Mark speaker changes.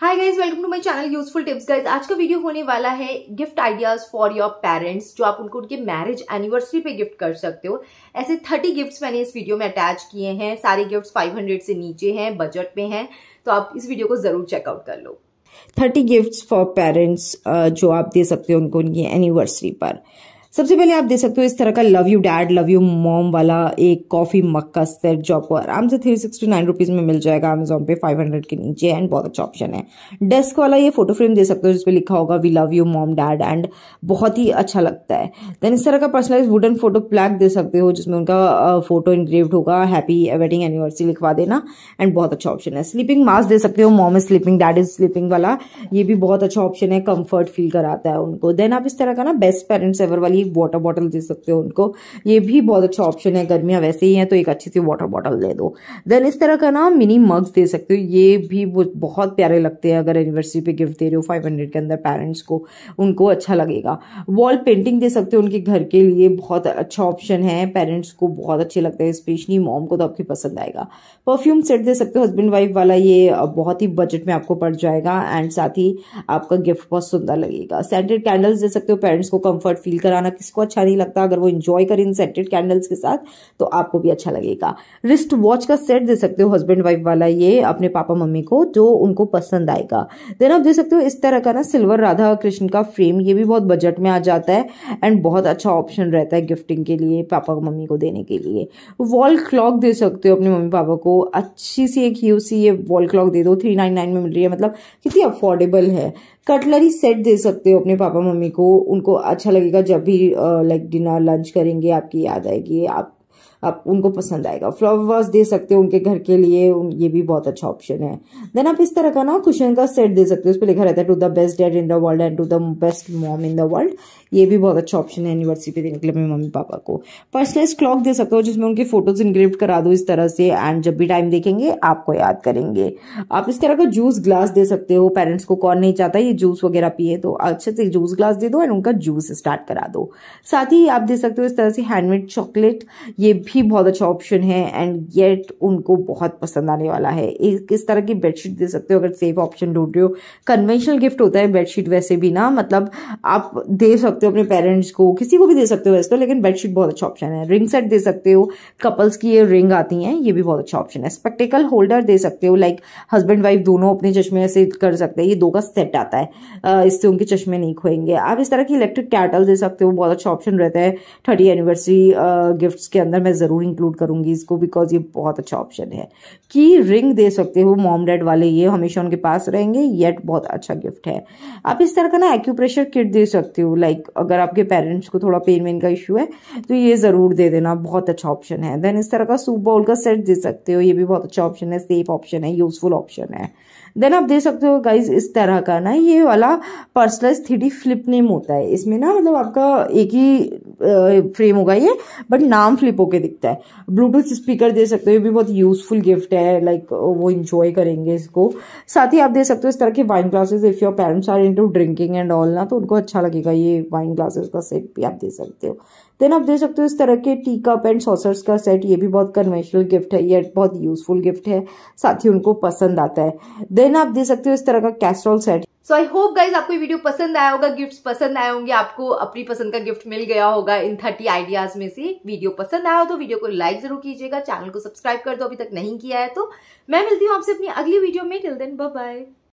Speaker 1: high guys welcome to my channel useful tips guys आज का video होने वाला है gift ideas for your parents जो आप उनको उनके मैरिज एनिवर्सरी पे गिफ्ट कर सकते हो ऐसे थर्टी गिफ्ट्स मैंने इस वीडियो में अटैच किए हैं सारे गिफ्ट्स 500 से नीचे हैं बजट में हैं तो आप इस वीडियो को ज़रूर चेकआउट कर लो
Speaker 2: थर्टी गिफ्ट फॉर पेरेंट्स जो आप दे सकते हो उनको उनकी एनिवर्सरी पर सबसे पहले आप देख सकते हो इस तरह का love you dad love you mom वाला एक कॉफी मक्का सेट जो आपको आराम से थ्री सिक्सटी नाइन रुपीज में मिल जाएगा अमेजोन पे फाइव हंड्रेड के नीचे एंड बहुत अच्छा ऑप्शन है डेस्क वाला ये फोटो फ्रेम दे सकते हो जिसपे लिखा होगा we love you mom dad and बहुत ही अच्छा लगता है देन इस तरह का पर्सनलाइज वुडन फोटो प्लैक दे सकते हो जिसमें उनका फोटो इंग्रेव्ड होगा हैप्पी वेडिंग एनिवर्सरी लिखवा देना एंड बहुत अच्छा ऑप्शन है स्लीपिंग मास्क दे सकते हो mom is sleeping dad is sleeping वाला ये भी बहुत अच्छा ऑप्शन है कम्फर्ट फील कराता है उनको देन आप इस तरह का ना बेस्ट पेरेंट्स एवर वाली पानी वाटर बॉटल दे सकते हो उनको ये भी बहुत अच्छा ऑप्शन है गर्मियाँ वैसे ही हैं तो एक अच्छी सी वाटर बॉटल दे दो देन इस तरह का ना मिनी मग्स दे सकते हो ये भी बहुत प्यारे लगते हैं अगर एनिवर्सरी पे गिफ्ट दे रहे हो फाइव हंड्रेड के अंदर पेरेंट्स को उनको अच्छा लगेगा वॉल पेंटिंग दे सकते हो उनके घर के लिए बहुत अच्छा ऑप्शन है पेरेंट्स को बहुत अच्छे लगते हैं स्पेशली मॉम को तो आपकी पसंद आएगा परफ्यूम सेट दे सकते हो हस्बैंड वाइफ वाला ये बहुत ही बजट में आपको पड़ जाएगा एंड साथ ही आपका गिफ्ट बहुत सुंदर लगेगा सेंटेड कैंडल्स दे सकते हो पेरेंट्स को कंफर्ट फील कराना किसको अच्छा नहीं लगता अगर वो इंजॉय करें इन सेंटेड कैंडल्स के साथ तो आपको भी अच्छा लगेगा रिस्ट वॉच का सेट दे सकते हो हस्बैंड वाइफ वाला ये अपने पापा मम्मी को जो उनको पसंद आएगा देन आप दे सकते हो इस तरह का ना सिल्वर राधा कृष्ण का फ्रेम ये भी बहुत बजट में आ जाता है एंड बहुत अच्छा ऑप्शन रहता है गिफ्टिंग के लिए पापा मम्मी को देने के लिए वॉल क्लॉक दे सकते हो अपने मम्मी पापा को अच्छी सी एक यू सी ये वॉल क्लॉक दे दो थ्री नाइन नाइन में मिल रही है मतलब कितनी अफोर्डेबल है कटलरी सेट दे सकते हो अपने पापा मम्मी को उनको अच्छा लगेगा जब भी भी लाइक डिनर लंच करेंगे आपकी याद आएगी आप आप उनको पसंद आएगा फ्लावर वास दे सकते हो उनके घर के लिए ये भी बहुत अच्छा ऑप्शन है देन आप इस तरह का ना कुशन का सेट दे सकते हो उस पर लिखा रहता है to the best dad in the world and to the best mom in the world ये भी बहुत अच्छा ऑप्शन है एनिवर्सरी पे देने के लिए अपने मम्मी पापा को पर्सनलाइज क्लॉक दे सकते हो जिसमें उनकी फोटोज इनग्रिप्ट करा दो इस तरह से एंड जब भी टाइम देखेंगे आपको याद करेंगे आप इस तरह का जूस ग्लास दे सकते हो पेरेंट्स को कौन नहीं चाहता ये जूस वगैरह पिए तो अच्छे से जूस ग्लास दे दो एंड उनका जूस स्टार्ट करा दो साथ ही आप दे सकते हो इस तरह से हैंडमेड चॉकलेट ये भी बहुत अच्छा ऑप्शन है एंड येट उनको बहुत पसंद आने वाला है एक किस तरह की बेडशीट दे सकते हो अगर सेफ ऑप्शन ढूंढ रहे हो कन्वेंशनल गिफ्ट होता है बेडशीट वैसे भी ना मतलब आप दे सकते हो अपने पेरेंट्स को किसी को भी दे सकते हो वैसे तो लेकिन बेडशीट बहुत अच्छा ऑप्शन है रिंग सेट दे सकते हो कपल्स की ये रिंग आती है ये भी बहुत अच्छा ऑप्शन है स्पेक्टिकल होल्डर दे सकते हो लाइक हस्बैंड वाइफ दोनों अपने चश्मे से कर सकते हैं ये दो का सेट आता है इससे उनके चश्मे नहीं खोएंगे आप इस तरह की इलेक्ट्रिक कैटल दे सकते हो बहुत अच्छा ऑप्शन रहता है थर्टी एनिवर्सरी गिफ्ट के अंदर अंदर मैं ज़रूर इंक्लूड करूंगी इसको बिकॉज ये बहुत अच्छा ऑप्शन है की रिंग दे सकते हो मॉम डैड वाले ये हमेशा उनके पास रहेंगे येट बहुत अच्छा गिफ्ट है आप इस तरह का ना एक्यूप्रेशर किट दे सकते हो लाइक अगर आपके पेरेंट्स को थोड़ा पेन वेन का इशू है तो ये ज़रूर दे देना बहुत अच्छा ऑप्शन है देन इस तरह का सूप बाउल का सेट दे सकते हो ये भी बहुत अच्छा ऑप्शन है सेफ ऑप्शन है यूजफुल ऑप्शन है देन आप दे सकते हो गाइज इस तरह का ना ये वाला पर्सनलाइज थ्री फ्लिप नेम होता है इसमें ना मतलब आपका एक ही फ्रेम होगा ये बट नाम फ्लिप होके दिखता है ब्लूटूथ स्पीकर दे सकते हो ये भी बहुत यूजफुल गिफ्ट है लाइक वो इंजॉय करेंगे इसको साथ ही आप दे सकते हो इस तरह के wine glasses if your parents are into drinking and all ना तो उनको अच्छा लगेगा ये वाइन ग्लासेस का सेट भी आप दे सकते हो देन आप दे सकते हो इस तरह के टी कप एंड सॉसर्स का सेट ये भी बहुत कन्वेंशनल गिफ्ट है ये बहुत यूजफुल गिफ्ट है साथ ही उनको पसंद आता है देन आप दे सकते हो इस तरह का casserole set
Speaker 1: so I hope guys आपको ये वीडियो पसंद आया होगा गिफ्ट्स पसंद आए होंगे आपको अपनी पसंद का गिफ्ट मिल गया होगा इन थर्टी आइडियाज में से वीडियो पसंद आया हो तो वीडियो को लाइक जरूर कीजिएगा चैनल को सब्सक्राइब कर दो अभी तक नहीं किया है तो मैं मिलती हूँ आपसे अपनी अगली वीडियो में टिल देन बाय